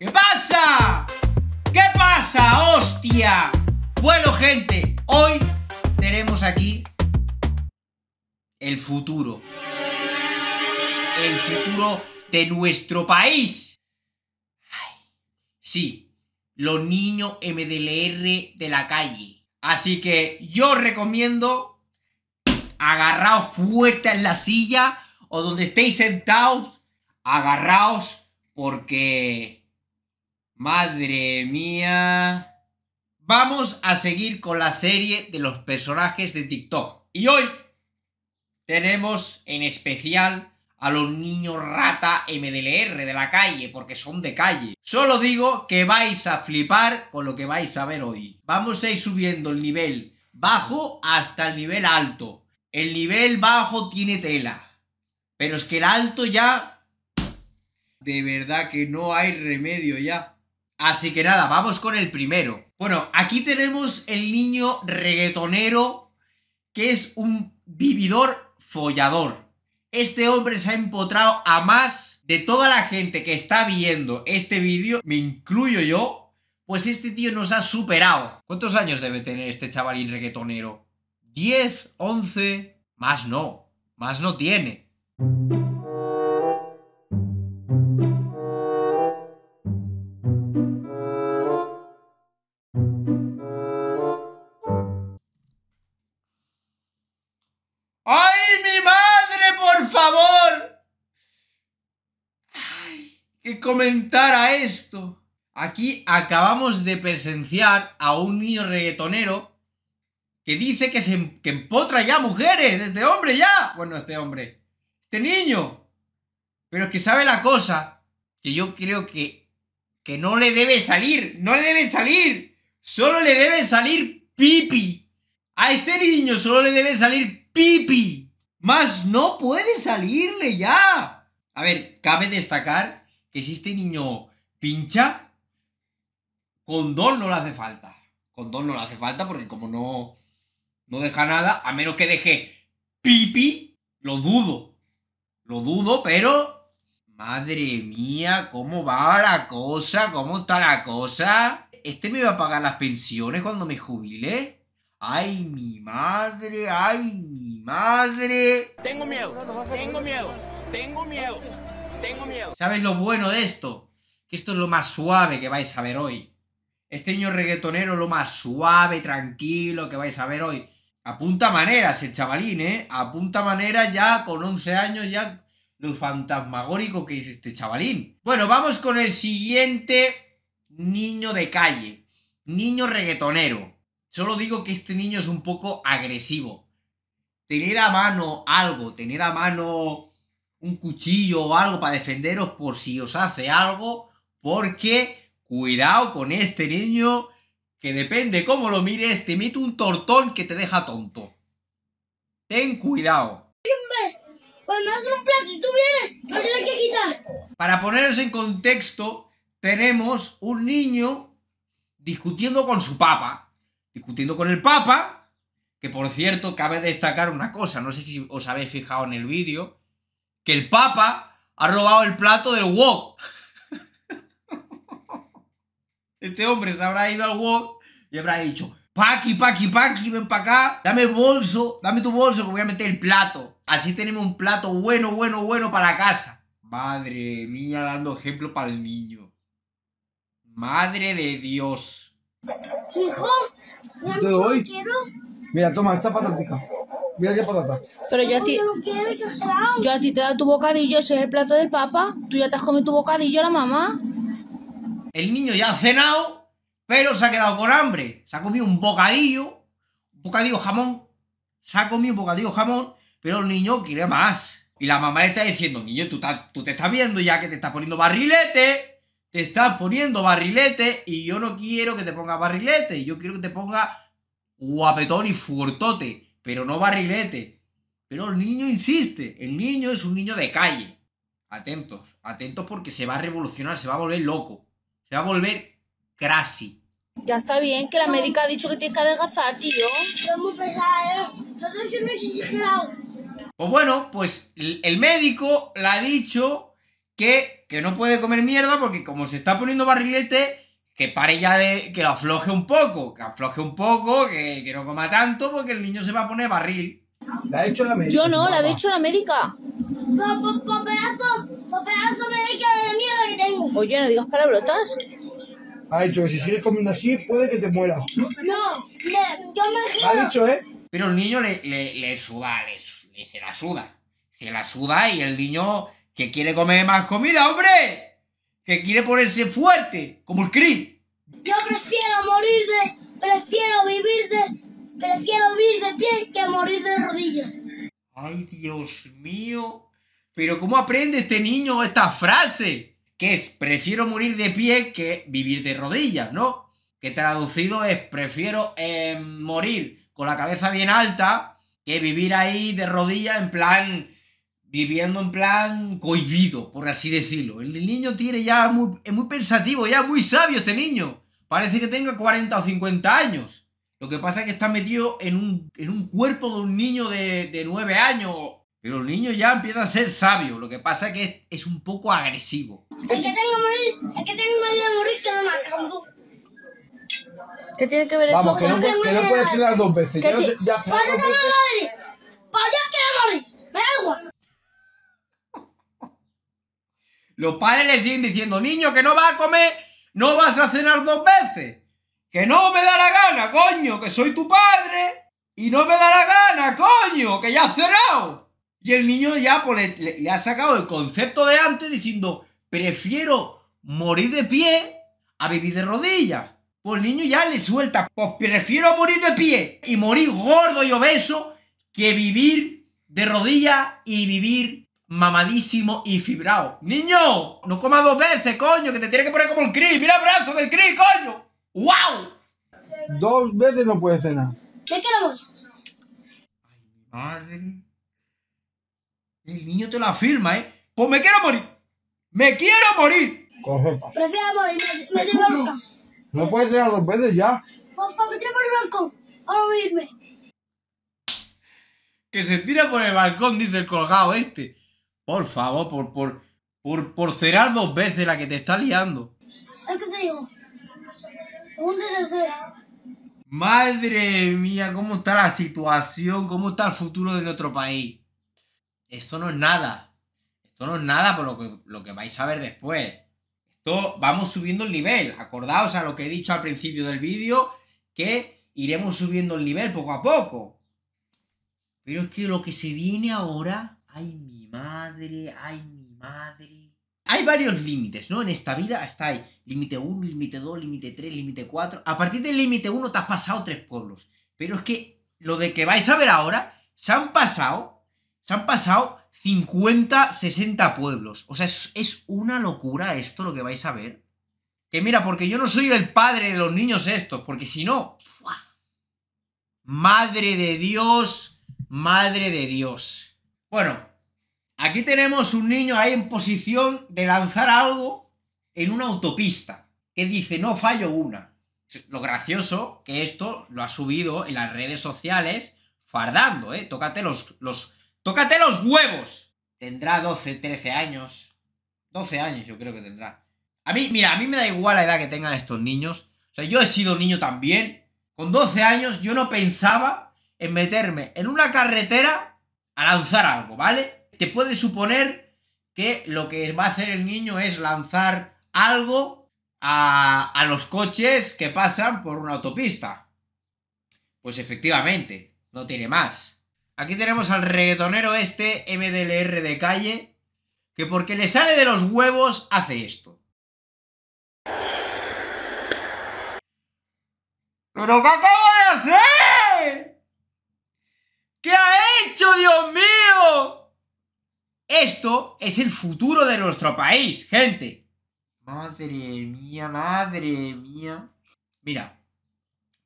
¿Qué pasa? ¿Qué pasa? ¡Hostia! Bueno, gente, hoy tenemos aquí el futuro. El futuro de nuestro país. Ay, sí, los niños MDLR de la calle. Así que yo os recomiendo agarraos fuerte en la silla o donde estéis sentados, agarraos porque Madre mía. Vamos a seguir con la serie de los personajes de TikTok. Y hoy tenemos en especial a los niños rata MDLR de la calle, porque son de calle. Solo digo que vais a flipar con lo que vais a ver hoy. Vamos a ir subiendo el nivel bajo hasta el nivel alto. El nivel bajo tiene tela, pero es que el alto ya... De verdad que no hay remedio ya. Así que nada, vamos con el primero. Bueno, aquí tenemos el niño reggaetonero que es un vividor follador. Este hombre se ha empotrado a más de toda la gente que está viendo este vídeo, me incluyo yo, pues este tío nos ha superado. ¿Cuántos años debe tener este chavalín reggaetonero? ¿10? ¿11? Más no, más no tiene. Comentar a esto. Aquí acabamos de presenciar a un niño reggaetonero que dice que, se, em, que empotra ya mujeres, este hombre ya. Bueno, este hombre, este niño. Pero que sabe la cosa que yo creo que, que no le debe salir, no le debe salir. Solo le debe salir pipi. A este niño solo le debe salir pipi. Más no puede salirle ya. A ver, cabe destacar que si este niño pincha, dos no le hace falta. Condón no le hace falta porque como no, no deja nada, a menos que deje pipi, lo dudo. Lo dudo, pero... Madre mía, ¿cómo va la cosa? ¿Cómo está la cosa? ¿Este me va a pagar las pensiones cuando me jubile? ¡Ay, mi madre! ¡Ay, mi madre! Tengo miedo, tengo miedo, tengo miedo. Tengo miedo. ¿Sabes lo bueno de esto? Que esto es lo más suave que vais a ver hoy. Este niño reggaetonero, lo más suave, tranquilo que vais a ver hoy. A punta maneras el chavalín, ¿eh? A punta manera ya con 11 años, ya lo fantasmagórico que es este chavalín. Bueno, vamos con el siguiente niño de calle, niño reggaetonero. Solo digo que este niño es un poco agresivo. Tener a mano algo, tener a mano un cuchillo o algo para defenderos por si os hace algo, porque cuidado con este niño que depende cómo lo mires, te mete un tortón que te deja tonto. Ten cuidado. Pues para poneros en contexto, tenemos un niño discutiendo con su papa. Discutiendo con el papa, que por cierto, cabe destacar una cosa, no sé si os habéis fijado en el vídeo, que el Papa ha robado el plato del wok. Este hombre se habrá ido al wok y habrá dicho, Paqui, Paqui, Paqui, ven para acá, dame el bolso, dame tu bolso que voy a meter el plato. Así tenemos un plato bueno, bueno, bueno para la casa. Madre mía, dando ejemplo para el niño. Madre de Dios. Hijo, te quiero Mira, toma esta patatica. Mira qué patata. Pero yo a ti. Yo a ti te da tu bocadillo, ese es el plato del papa. Tú ya te has comido tu bocadillo, la mamá. El niño ya ha cenado, pero se ha quedado con hambre. Se ha comido un bocadillo, un bocadillo jamón. Se ha comido un bocadillo jamón, pero el niño quiere más. Y la mamá le está diciendo, niño, tú, te estás viendo ya que te estás poniendo barrilete te estás poniendo barrilete y yo no quiero que te pongas barrilete, yo quiero que te ponga guapetón y furtote, pero no barrilete. Pero el niño insiste, el niño es un niño de calle. Atentos, atentos porque se va a revolucionar, se va a volver loco, se va a volver crasi. Ya está bien, que la médica ha dicho que tiene que adelgazar, tío. Es muy ¿eh? Pues bueno, pues el médico le ha dicho que, que no puede comer mierda porque como se está poniendo barrilete, que pare ya de. que afloje un poco, que afloje un poco, que, que no coma tanto, porque el niño se va a poner barril. La ha hecho la médica. Yo no, la ha hecho la médica. Por, por, pues, por pedazo, por pedazo médica de mierda que tengo. Oye, no digas palabrotas. Ha dicho que si sigues comiendo así, puede que te mueras. No, le, yo me Ha dicho, ¿eh? Pero el niño le, le, le suda, le, le, se la suda. Se la suda y el niño que quiere comer más comida, hombre que quiere ponerse fuerte, como el Cris. Yo prefiero morir de, prefiero vivir de, prefiero vivir de pie que morir de rodillas. Ay, Dios mío. Pero ¿cómo aprende este niño esta frase? Que es, prefiero morir de pie que vivir de rodillas, ¿no? Que traducido es, prefiero eh, morir con la cabeza bien alta que vivir ahí de rodillas en plan viviendo en plan cohibido, por así decirlo. El niño tiene ya muy, es muy pensativo, ya muy sabio este niño. Parece que tenga 40 o 50 años. Lo que pasa es que está metido en un, en un cuerpo de un niño de, de 9 años. Pero el niño ya empieza a ser sabio. Lo que pasa es que es, es un poco agresivo. El que tengo que morir, el que tengo miedo de morir, que me marca ¿Qué tiene que ver eso? Vamos, que no, que no, puedes tirar dos veces. ya, ¿Para qué te me morir? ¿Para pues qué quiero morir? Me da igual. Los padres le siguen diciendo, niño, que no vas a comer, no vas a cenar dos veces. Que no me da la gana, coño, que soy tu padre. Y no me da la gana, coño, que ya ha cenado. Y el niño ya pues, le, ha sacado el concepto de antes diciendo, prefiero morir de pie a vivir de rodillas. Pues el niño ya le suelta, pues prefiero morir de pie y morir gordo y obeso que vivir de rodillas y vivir mamadísimo y fibrado. ¡Niño! ¡No comas dos veces, coño! ¡Que te tienes que poner como el Chris. ¡Mira el brazo del Chris, coño! ¡Wow! Dos veces no puede cenar. ¿Qué quiero Ay, madre. El niño te lo afirma, ¿eh? Pues me quiero morir. ¡Me quiero morir! Coge, Prefiero morir, me, me llevo No puedes cenar dos veces ya. Papá, pues, pues, me tira por el balcón. a irme. Que se tira por el balcón, dice el colgado este. Por favor, por, por, por, por cerrar dos veces la que te está liando. Es te digo. Madre mía, cómo está la situación, cómo está el futuro de nuestro país. Esto no es nada. Esto no es nada por lo que, lo que vais a ver después. Esto vamos subiendo el nivel. Acordaos a lo que he dicho al principio del vídeo, que iremos subiendo el nivel poco a poco. Pero es que lo que se viene ahora ay mi madre, ay mi madre. Hay varios límites, ¿no? En esta vida está ahí, límite 1, límite 2, límite 3, límite 4. A partir del límite 1 te has pasado tres pueblos. Pero es que lo de que vais a ver ahora, se han pasado, se han pasado 50, 60 pueblos. O sea, es, una locura esto lo que vais a ver. Que mira, porque yo no soy el padre de los niños estos, porque si no... Madre de Dios, madre de Dios. Bueno, aquí tenemos un niño ahí en posición de lanzar algo en una autopista, que dice, no fallo una. Lo gracioso que esto lo ha subido en las redes sociales fardando, ¿eh? Tócate los, los, tócate los huevos. Tendrá 12, 13 años. 12 años yo creo que tendrá. A mí, mira, a mí me da igual la edad que tengan estos niños. O sea, yo he sido niño también. Con 12 años yo no pensaba en meterme en una carretera a lanzar algo, ¿vale? Te puedes suponer que lo que va a hacer el niño es lanzar algo a, a los coches que pasan por una autopista. Pues efectivamente, no tiene más. Aquí tenemos al reggaetonero este MDLR de calle, que porque le sale de los huevos hace esto. ¿Pero qué acabo de hacer? ¿Qué ha hecho, Dios mío? Esto es el futuro de nuestro país, gente. Madre mía, madre mía. Mira,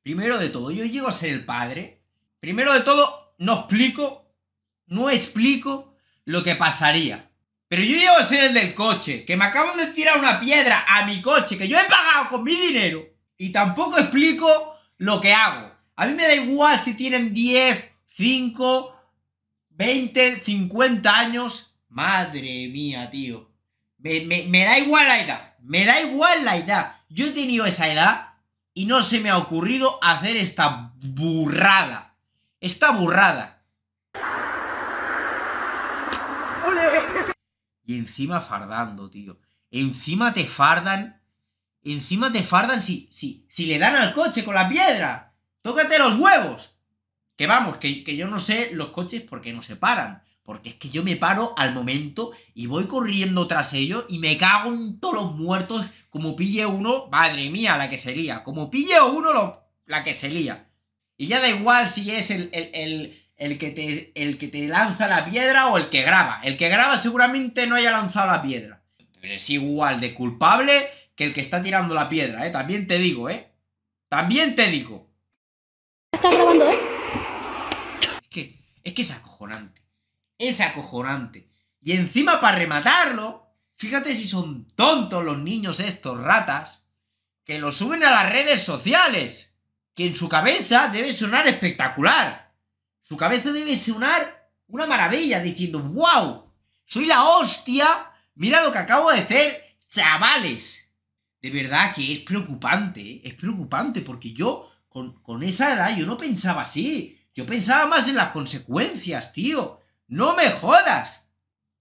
primero de todo, yo llego a ser el padre. Primero de todo, no explico, no explico lo que pasaría. Pero yo llego a ser el del coche, que me acaban de tirar una piedra a mi coche, que yo he pagado con mi dinero. Y tampoco explico lo que hago. A mí me da igual si tienen 10, 5, 20, 50 años. Madre mía, tío. Me, da igual la edad. Me da igual la edad. Yo he tenido esa edad y no se me ha ocurrido hacer esta burrada. Esta burrada. Y encima fardando, tío. Encima te fardan. Encima te fardan si, si, si le dan al coche con la piedra. Tócate los huevos. Que vamos, que, yo no sé los coches por qué no se paran. Porque es que yo me paro al momento y voy corriendo tras ellos y me cago en todos los muertos. Como pille uno, madre mía, la que se lía. Como pille uno, la que se lía. Y ya da igual si es el, que te, el que te lanza la piedra o el que graba. El que graba seguramente no haya lanzado la piedra. Pero es igual de culpable que el que está tirando la piedra, ¿eh? También te digo, ¿eh? También te digo. grabando, eh? Es que es acojonante. Es acojonante. Y encima para rematarlo, fíjate si son tontos los niños estos ratas, que lo suben a las redes sociales, que en su cabeza debe sonar espectacular. Su cabeza debe sonar una maravilla, diciendo, wow, soy la hostia, mira lo que acabo de hacer, chavales. De verdad que es preocupante, ¿eh? es preocupante, porque yo con, con esa edad yo no pensaba así. Yo pensaba más en las consecuencias, tío. No me jodas.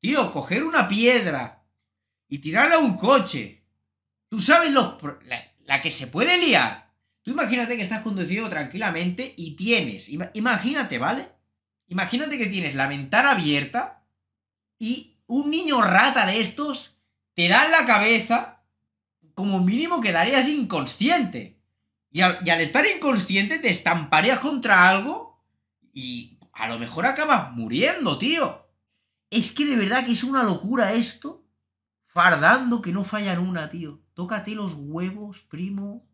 Tío, coger una piedra y tirarla a un coche. Tú sabes la, que se puede liar. Tú imagínate que estás conduciendo tranquilamente y tienes, imagínate, ¿vale? Imagínate que tienes la ventana abierta y un niño rata de estos te da en la cabeza, como mínimo quedarías inconsciente. Y al, y al estar inconsciente te estamparías contra algo y a lo mejor acabas muriendo, tío. Es que de verdad que es una locura esto. Fardando que no fallan una, tío. Tócate los huevos, primo.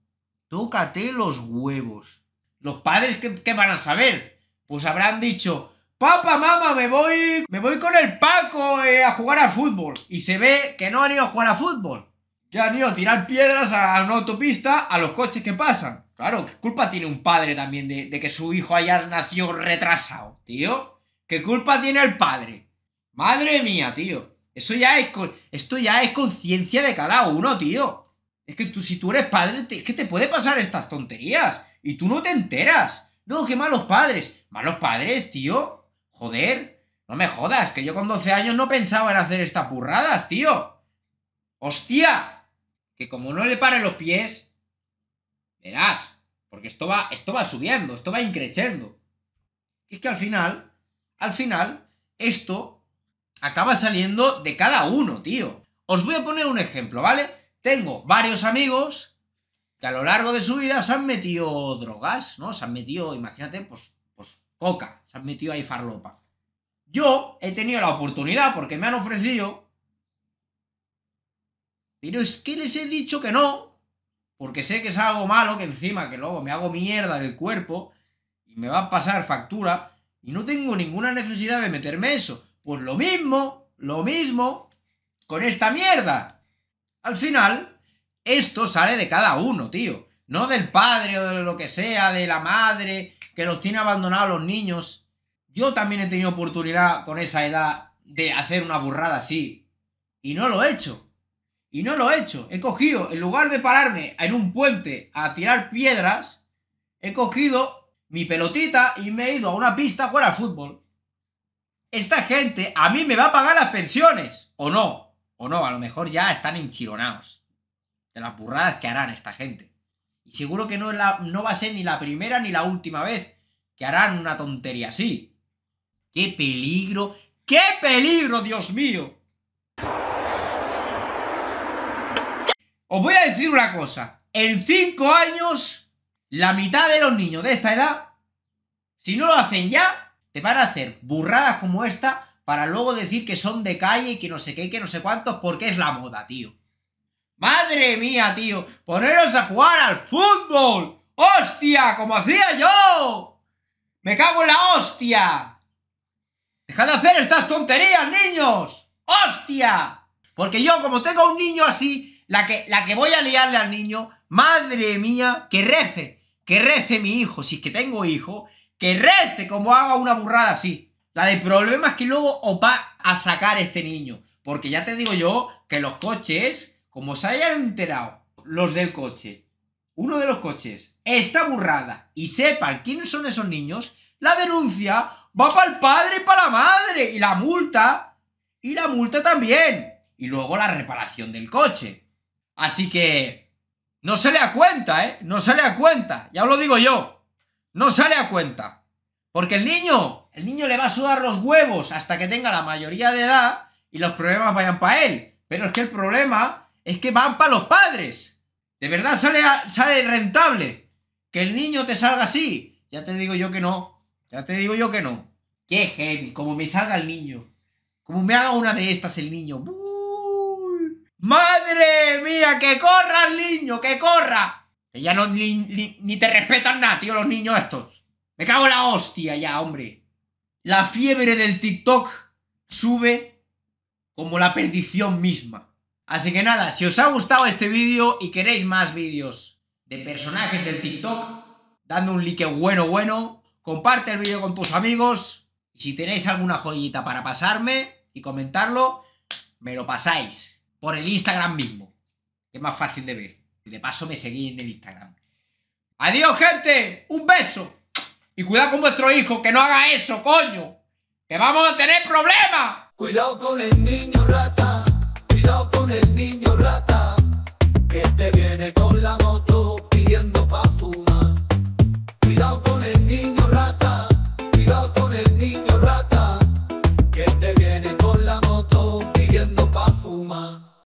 Tócate los huevos. Los padres, ¿qué, van a saber? Pues habrán dicho, Papá, mamá, me voy, me voy con el Paco eh, a jugar al fútbol. Y se ve que no han ido a jugar al fútbol. Que han ido a tirar piedras a una autopista a los coches que pasan. Claro, ¿qué culpa tiene un padre también de, que su hijo haya nacido retrasado, tío? ¿Qué culpa tiene el padre? Madre mía, tío. Eso ya es, esto ya es conciencia de cada uno, tío. Es que tú, si tú eres padre, es que te puede pasar estas tonterías. Y tú no te enteras. No, qué malos padres. Malos padres, tío. Joder. No me jodas, que yo con 12 años no pensaba en hacer estas burradas, tío. ¡Hostia! Que como no le pare los pies, Verás, porque esto va, esto va subiendo, esto va increciendo. es que al final, al final, esto acaba saliendo de cada uno, tío. Os voy a poner un ejemplo, ¿vale? Tengo varios amigos que a lo largo de su vida se han metido drogas, ¿no? Se han metido, imagínate, pues, pues coca, se han metido ahí farlopa. Yo he tenido la oportunidad porque me han ofrecido. Pero es que les he dicho que no, porque sé que es algo malo, que encima que luego me hago mierda del cuerpo y me va a pasar factura y no tengo ninguna necesidad de meterme eso. Pues lo mismo, lo mismo con esta mierda. Al final, esto sale de cada uno, tío. No del padre o de lo que sea, de la madre que los tiene abandonados los niños. Yo también he tenido oportunidad con esa edad de hacer una burrada así. Y no lo he hecho. Y no lo he hecho. He cogido, en lugar de pararme en un puente a tirar piedras, he cogido mi pelotita y me he ido a una pista a jugar al fútbol. Esta gente a mí me va a pagar las pensiones. O no. O no, a lo mejor ya están enchironados. De las burradas que harán esta gente. Y seguro que no, es la, no va a ser ni la primera ni la última vez que harán una tontería así. ¡Qué peligro! ¡Qué peligro, Dios mío! Os voy a decir una cosa. En 5 años, la mitad de los niños de esta edad, si no lo hacen ya, te van a hacer burradas como esta para luego decir que son de calle y que no sé qué y que no sé cuántos porque es la moda, tío. Madre mía, tío. Poneros a jugar al fútbol. ¡Hostia! Como hacía yo. Me cago en la hostia. Dejad de hacer estas tonterías, niños. ¡Hostia! Porque yo, como tengo un niño así, la que, la que voy a liarle al niño, madre mía, que rece, que rece mi hijo, si es que tengo hijo, que rece como haga una burrada así. La de problemas que luego O va a sacar este niño. Porque ya te digo yo que los coches, como se hayan enterado los del coche, uno de los coches, está burrada y sepan quiénes son esos niños, la denuncia va para el padre y para la madre. Y la multa. Y la multa también. Y luego la reparación del coche. Así que no se le da cuenta, ¿eh? No se le cuenta, ya os lo digo yo. No sale a cuenta. Porque el niño, el niño le va a sudar los huevos hasta que tenga la mayoría de edad y los problemas vayan para él. Pero es que el problema es que van para los padres. De verdad sale, sale rentable. Que el niño te salga así. Ya te digo yo que no. Ya te digo yo que no. Qué heavy. Como me salga el niño. Como me haga una de estas el niño. ¡Madre mía! ¡Que corras, niño! ¡Que corra! Que ya no ni, te respetan nada, tío, los niños estos. Me cago en la hostia ya, hombre. La fiebre del TikTok sube como la perdición misma. Así que nada, si os ha gustado este vídeo y queréis más vídeos de personajes del TikTok, dando un like bueno bueno, comparte el vídeo con tus amigos y si tenéis alguna joyita para pasarme y comentarlo, me lo pasáis por el Instagram mismo. es más fácil de ver. Y de paso me seguís en el Instagram. Adiós, gente. Un beso. Y cuidado con vuestro hijo, que no haga eso, coño. Que vamos a tener problemas. Cuidado con el niño rata.